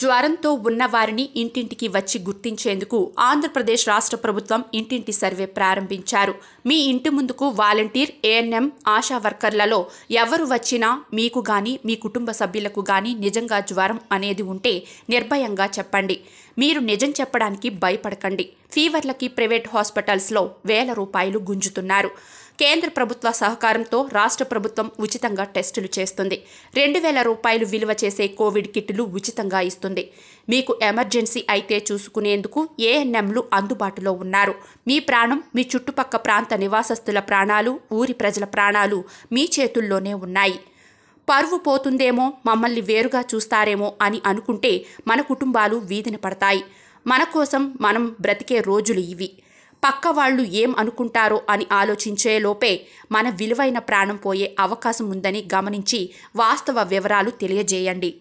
జ్వరంతో ఉన్నవారిని ఇంటింటికి వచ్చి గుర్తించేందుకు ఆంధ్రప్రదేశ్ రాష్ట్ర ప్రభుత్వం ఇంటింటి సర్వే ప్రారంభించారు మీ ఇంటి ముందుకు వాలంటీర్ ఏఎన్ఎం ఆశా వర్కర్లలో ఎవరు వచ్చినా మీకు గాని మీ కుటుంబ సభ్యులకు గాని నిజంగా జ్వరం అనేది ఉంటే నిర్భయంగా చెప్పండి మీరు నిజం చెప్పడానికి భయపడకండి ఫీవర్లకి ప్రైవేట్ హాస్పిటల్స్లో వేల రూపాయలు గుంజుతున్నారు కేంద్ర ప్రభుత్వ సహకారంతో రాష్ట్ర ప్రభుత్వం ఉచితంగా టెస్టులు చేస్తుంది రెండు వేల రూపాయలు విలువ చేసే కోవిడ్ కిట్లు ఉచితంగా ఇస్తుంది మీకు ఎమర్జెన్సీ అయితే చూసుకునేందుకు ఏఎన్ఎంలు అందుబాటులో ఉన్నారు మీ ప్రాణం మీ చుట్టుపక్క ప్రాంత నివాసస్తుల ప్రాణాలు ఊరి ప్రజల ప్రాణాలు మీ చేతుల్లోనే ఉన్నాయి పరువు పోతుందేమో మమ్మల్ని వేరుగా చూస్తారేమో అని అనుకుంటే మన కుటుంబాలు వీధిన పడతాయి మన కోసం మనం బ్రతికే రోజులు ఇవి పక్క వాళ్ళు ఏం అనుకుంటారో అని ఆలోచించే లోపే మన విలువైన ప్రాణం పోయే అవకాశం ఉందని గమనించి వాస్తవ వివరాలు తెలియజేయండి